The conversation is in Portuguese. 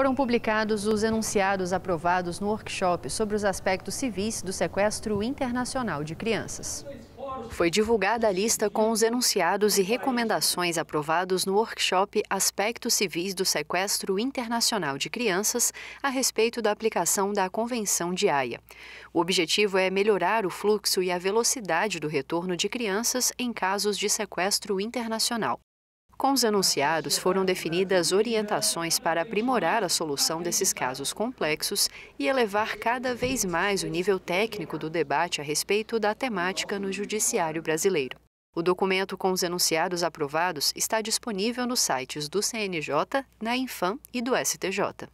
foram publicados os enunciados aprovados no workshop sobre os aspectos civis do sequestro internacional de crianças. Foi divulgada a lista com os enunciados e recomendações aprovados no workshop Aspectos Civis do Sequestro Internacional de Crianças a respeito da aplicação da Convenção de Haia. O objetivo é melhorar o fluxo e a velocidade do retorno de crianças em casos de sequestro internacional. Com os enunciados, foram definidas orientações para aprimorar a solução desses casos complexos e elevar cada vez mais o nível técnico do debate a respeito da temática no judiciário brasileiro. O documento com os enunciados aprovados está disponível nos sites do CNJ, da Infam e do STJ.